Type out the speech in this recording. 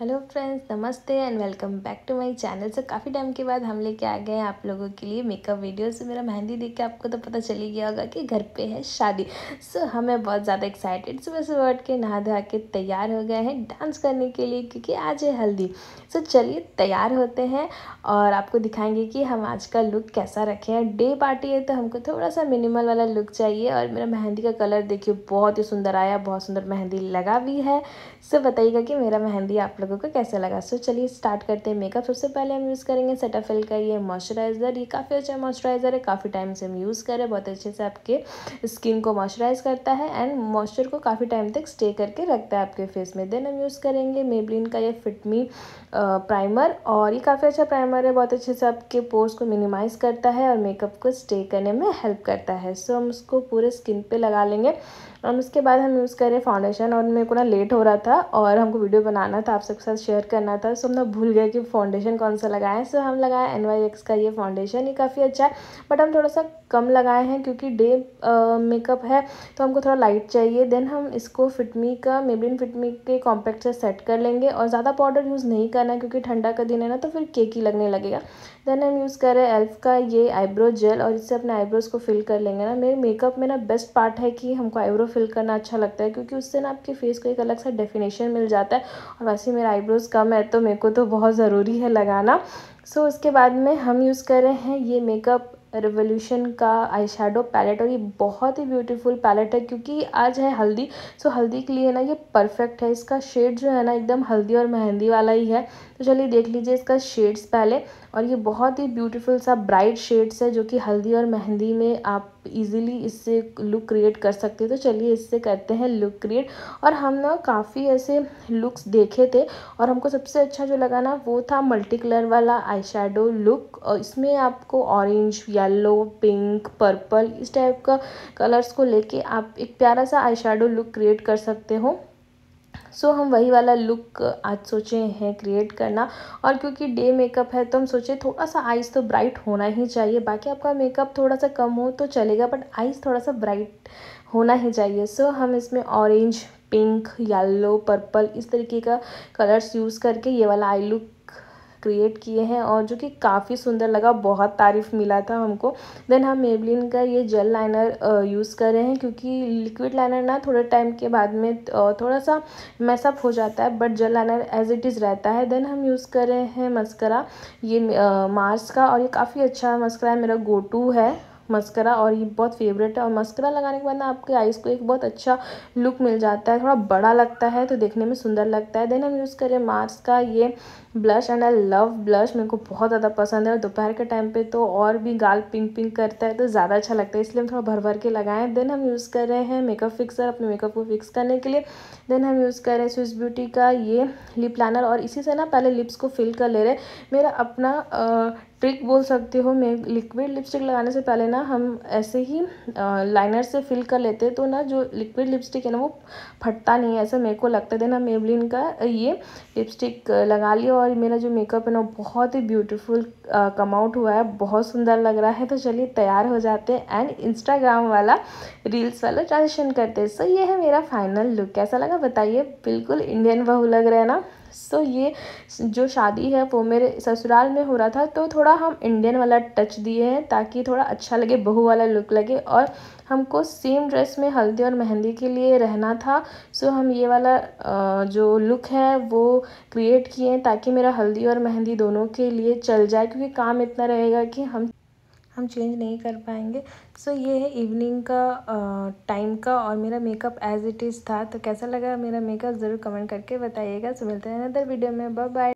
hello friends नमस्ते and welcome back to my channel so काफ़ी time के बाद हम लेके आ गए हैं आप लोगों के लिए मेकअप वीडियो से मेरा मेहंदी देख के आपको तो पता चली गया होगा कि घर पे है शादी सो so, हमें बहुत ज़्यादा एक्साइटेड सुबह सुबह उठ के नहा धो के तैयार हो गए हैं डांस करने के लिए क्योंकि आज है हल्दी सो so, चलिए तैयार होते हैं और आपको दिखाएंगे कि हम आज का लुक कैसा रखे हैं डे पार्टी है तो हमको थोड़ा सा मिनिमल वाला लुक चाहिए और मेरा मेहंदी का कलर देखिए बहुत ही सुंदर आया बहुत सुंदर मेहंदी लगा भी है सो बताइएगा कि मेरा मेहंदी आप लोगों को कैसे लगा सो चलिए स्टार्ट करते हैं मेकअप सबसे पहले हम यूज़ करेंगे सेटाफिल का ये मॉइस्चराइज़र ये काफ़ी अच्छा मॉइस्चराइज़र है काफ़ी टाइम से हम यूज़ करें बहुत अच्छे से आपके स्किन को मॉइस्चराइज करता है एंड मॉइस्चर को काफ़ी टाइम तक स्टे करके रखता है आपके फेस में देन हम यूज़ करेंगे मेबलिन का ये फिटमी प्राइमर और ये काफ़ी अच्छा प्राइमर है बहुत अच्छे से आपके पोर्स को मिनिमाइज़ करता है और मेकअप को स्टे करने में हेल्प करता है सो हम उसको पूरे स्किन पर लगा लेंगे और उसके बाद हम यूज़ करें फाउंडेशन और मेरे को ना लेट हो रहा था और हमको वीडियो बनाना था आप सबके साथ शेयर करना था सो हम ना भूल गए कि फाउंडेशन कौन सा लगाएं सो हम लगाए एन का ये फाउंडेशन ये काफ़ी अच्छा है बट हम थोड़ा सा कम लगाए हैं क्योंकि डे मेकअप है तो हमको थोड़ा लाइट चाहिए देन हम इसको फिटमी का मेबलिन फिटमी के कॉम्पैक्ट से सेट कर लेंगे और ज़्यादा पाउडर यूज़ नहीं करना क्योंकि ठंडा का दिन है ना तो फिर केक ही लगने लगेगा देन हम यूज़ कर हैं एल्फ का ये आईब्रो जेल और इससे अपने आईब्रोज़ को फिल कर लेंगे ना मेरे मेकअप में ना बेस्ट पार्ट है कि हमको आईब्रो फिल करना अच्छा लगता है क्योंकि उससे ना आपके फेस को एक अलग सा डेफिनेशन मिल जाता है और वैसे मेरा आईब्रोज़ कम है तो मेरे को तो बहुत ज़रूरी है लगाना सो so, उसके बाद में हम यूज़ कर रहे हैं ये मेकअप रेवोल्यूशन का आई शेडो पैलेट और ये बहुत ही ब्यूटीफुल पैलेट है क्योंकि आज है हल्दी सो so, हल्दी के लिए ना ये परफेक्ट है इसका शेड जो है ना एकदम हल्दी और मेहंदी वाला ही है तो चलिए देख लीजिए इसका शेड्स पहले और ये बहुत ही ब्यूटीफुल सा ब्राइट शेड्स है जो कि हल्दी और मेहंदी में आप इजीली इससे लुक क्रिएट कर सकते हैं तो चलिए इससे करते हैं लुक क्रिएट और हम ना काफ़ी ऐसे लुक्स देखे थे और हमको सबसे अच्छा जो लगा ना वो था मल्टी कलर वाला आई शेडो लुक इसमें आपको ऑरेंज येलो पिंक पर्पल इस टाइप का कलर्स को लेके आप एक प्यारा सा आई शेडो लुक क्रिएट कर सकते हो सो so, हम वही वाला लुक आज सोचे हैं क्रिएट करना और क्योंकि डे मेकअप है तो हम सोचे थोड़ा सा आइज़ तो ब्राइट होना ही चाहिए बाकी आपका मेकअप थोड़ा सा कम हो तो चलेगा बट आइज़ थोड़ा सा ब्राइट होना ही चाहिए सो so, हम इसमें ऑरेंज पिंक येलो पर्पल इस तरीके का कलर्स यूज़ करके ये वाला आई लुक क्रिएट किए हैं और जो कि काफ़ी सुंदर लगा बहुत तारीफ़ मिला था हमको देन हम मेबलिन का ये जेल लाइनर यूज़ कर रहे हैं क्योंकि लिक्विड लाइनर ना थोड़े टाइम के बाद में थोड़ा सा मैसअप हो जाता है but gel liner as it is रहता है देन हम यूज़ कर रहे हैं मस्करा ये मार्स का और ये काफ़ी अच्छा मस्करा है मेरा गो टू है मस्करा और ये बहुत फेवरेट है और मस्करा लगाने के बाद ना आपके आइज़ को एक बहुत अच्छा लुक मिल जाता है थोड़ा बड़ा लगता है तो देखने में सुंदर लगता है देन हम यूज़ करें मार्स का ये blush and I love blush मेरे को बहुत ज़्यादा पसंद है और दोपहर के टाइम पे तो और भी गाल पिंक पिंक करता है तो ज़्यादा अच्छा लगता है इसलिए हम थोड़ा भर भर के लगाएं देन हम यूज़ कर रहे हैं मेकअप फिक्सर अपने मेकअप को फिक्स करने के लिए देन हम यूज़ कर रहे हैं स्विस ब्यूटी का ये लिप लाइनर और इसी से ना पहले लिप्स को फिल कर ले रहे मेरा अपना ट्रिक बोल सकते हो मैं लिक्विड लिपस्टिक लगाने से पहले ना हम ऐसे ही लाइनर से फिल कर लेते तो ना जो लिक्विड लिपस्टिक है ना वो फटता नहीं है ऐसा मेरे को लगता था ना मेबलिन का ये लिपस्टिक लगा लिया और मेरा जो मेकअप है ना बहुत ही ब्यूटीफुल कम आउट हुआ है बहुत सुंदर लग रहा है तो चलिए तैयार हो जाते हैं एंड इंस्टाग्राम वाला रील्स वाला ट्रांजेक्शन करते सो ये है मेरा फाइनल लुक कैसा लगा बताइए बिल्कुल इंडियन बहू लग रहा है ना सो तो so, ये जो शादी है वो मेरे ससुराल में हो रहा था तो थोड़ा हम इंडियन वाला टच दिए हैं ताकि थोड़ा अच्छा लगे बहू वाला लुक लगे और हमको सेम ड्रेस में हल्दी और मेहंदी के लिए रहना था सो हम ये वाला जो लुक है वो क्रिएट किए हैं ताकि मेरा हल्दी और मेहंदी दोनों के लिए चल जाए क्योंकि काम इतना रहेगा कि हम हम चेंज नहीं कर पाएंगे सो so, ये है इवनिंग का टाइम का और मेरा मेकअप एज़ इट इज़ था तो कैसा लगा मेरा मेकअप ज़रूर कमेंट करके बताइएगा सो so, मिलते हैं अदर वीडियो में बाय